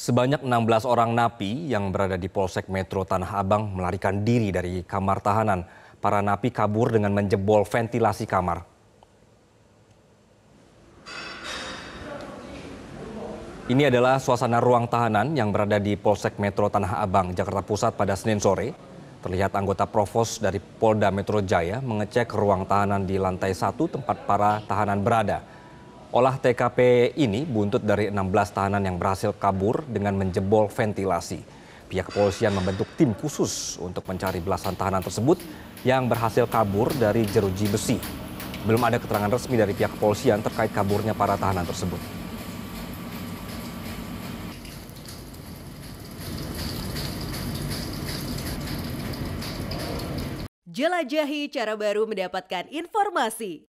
Sebanyak 16 orang napi yang berada di Polsek Metro Tanah Abang melarikan diri dari kamar tahanan. Para napi kabur dengan menjebol ventilasi kamar. Ini adalah suasana ruang tahanan yang berada di Polsek Metro Tanah Abang, Jakarta Pusat pada Senin sore. Terlihat anggota provos dari Polda Metro Jaya mengecek ruang tahanan di lantai satu tempat para tahanan berada. Olah TKP ini buntut dari 16 tahanan yang berhasil kabur dengan menjebol ventilasi. Pihak kepolisian membentuk tim khusus untuk mencari belasan tahanan tersebut yang berhasil kabur dari jeruji besi. Belum ada keterangan resmi dari pihak kepolisian terkait kaburnya para tahanan tersebut. Jelajahi cara baru mendapatkan informasi.